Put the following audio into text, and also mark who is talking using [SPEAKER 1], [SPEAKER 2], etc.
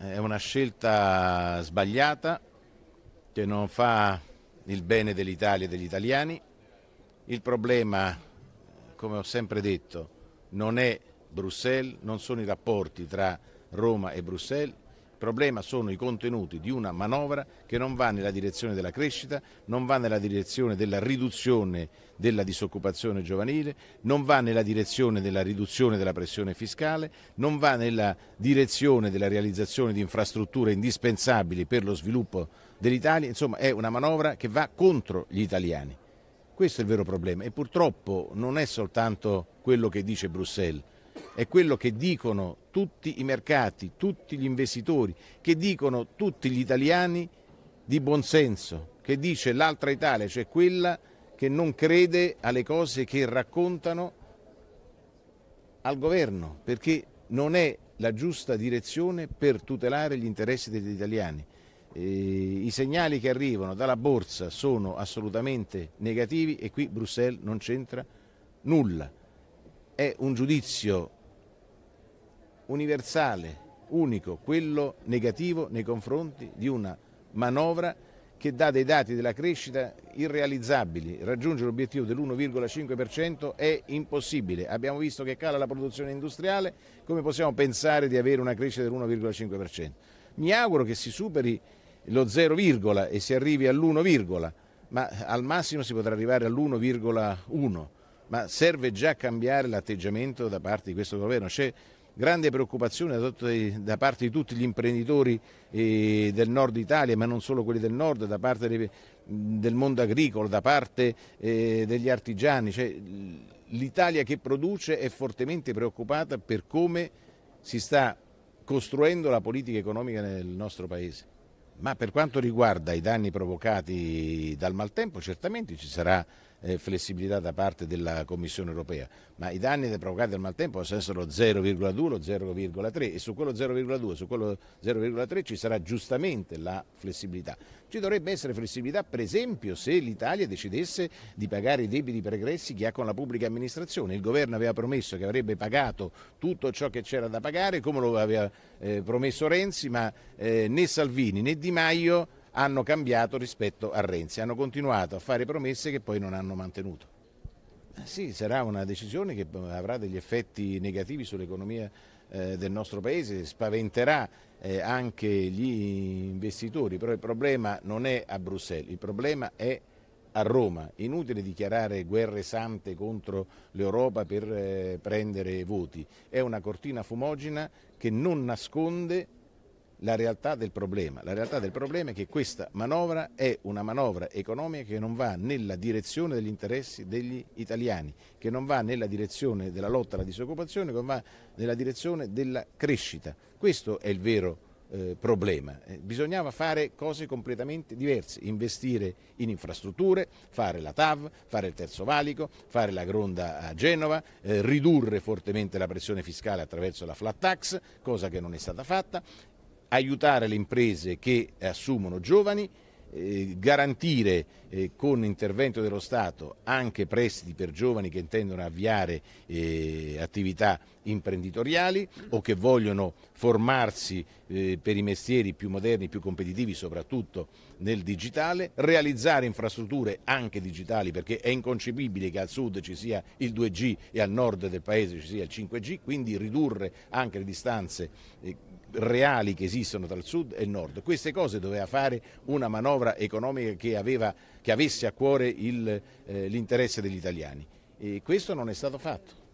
[SPEAKER 1] è una scelta sbagliata che non fa il bene dell'Italia e degli italiani. Il problema, come ho sempre detto, non è Bruxelles, non sono i rapporti tra Roma e Bruxelles, il problema sono i contenuti di una manovra che non va nella direzione della crescita, non va nella direzione della riduzione della disoccupazione giovanile, non va nella direzione della riduzione della pressione fiscale, non va nella direzione della realizzazione di infrastrutture indispensabili per lo sviluppo dell'Italia, insomma è una manovra che va contro gli italiani. Questo è il vero problema e purtroppo non è soltanto quello che dice Bruxelles è quello che dicono tutti i mercati, tutti gli investitori, che dicono tutti gli italiani di buonsenso, che dice l'altra Italia, cioè quella che non crede alle cose che raccontano al governo, perché non è la giusta direzione per tutelare gli interessi degli italiani. I segnali che arrivano dalla borsa sono assolutamente negativi e qui Bruxelles non c'entra nulla. È un giudizio universale, unico, quello negativo nei confronti di una manovra che dà dei dati della crescita irrealizzabili. Raggiungere l'obiettivo dell'1,5% è impossibile. Abbiamo visto che cala la produzione industriale, come possiamo pensare di avere una crescita dell'1,5%? Mi auguro che si superi lo 0, e si arrivi all'1, ma al massimo si potrà arrivare all'1,1 ma serve già cambiare l'atteggiamento da parte di questo governo? C'è grande preoccupazione da parte di tutti gli imprenditori eh, del nord Italia, ma non solo quelli del nord, da parte del mondo agricolo, da parte eh, degli artigiani. Cioè, L'Italia che produce è fortemente preoccupata per come si sta costruendo la politica economica nel nostro Paese. Ma per quanto riguarda i danni provocati dal maltempo, certamente ci sarà eh, flessibilità da parte della Commissione europea, ma i danni provocati dal maltempo possono essere lo 0,2, lo 0,3 e su quello 0,2, su quello 0,3 ci sarà giustamente la flessibilità. Ci dovrebbe essere flessibilità per esempio se l'Italia decidesse di pagare i debiti pregressi che ha con la pubblica amministrazione. Il governo aveva promesso che avrebbe pagato tutto ciò che c'era da pagare, come lo aveva eh, promesso Renzi, ma eh, né Salvini né Di Maio hanno cambiato rispetto a Renzi, hanno continuato a fare promesse che poi non hanno mantenuto. Sì, sarà una decisione che avrà degli effetti negativi sull'economia eh, del nostro paese, spaventerà eh, anche gli investitori, però il problema non è a Bruxelles, il problema è a Roma. Inutile dichiarare guerre sante contro l'Europa per eh, prendere voti, è una cortina fumogena che non nasconde la realtà del problema. La realtà del problema è che questa manovra è una manovra economica che non va nella direzione degli interessi degli italiani, che non va nella direzione della lotta alla disoccupazione, che non va nella direzione della crescita. Questo è il vero eh, problema. Eh, bisognava fare cose completamente diverse, investire in infrastrutture, fare la TAV, fare il Terzo Valico, fare la Gronda a Genova, eh, ridurre fortemente la pressione fiscale attraverso la flat tax, cosa che non è stata fatta, aiutare le imprese che assumono giovani, eh, garantire eh, con intervento dello Stato anche prestiti per giovani che intendono avviare eh, attività imprenditoriali o che vogliono formarsi eh, per i mestieri più moderni, più competitivi, soprattutto nel digitale, realizzare infrastrutture anche digitali perché è inconcepibile che al sud ci sia il 2G e al nord del paese ci sia il 5G, quindi ridurre anche le distanze eh, reali che esistono tra il sud e il nord. Queste cose doveva fare una manovra economica che, aveva, che avesse a cuore eh, l'interesse eh, degli italiani e questo non è stato fatto.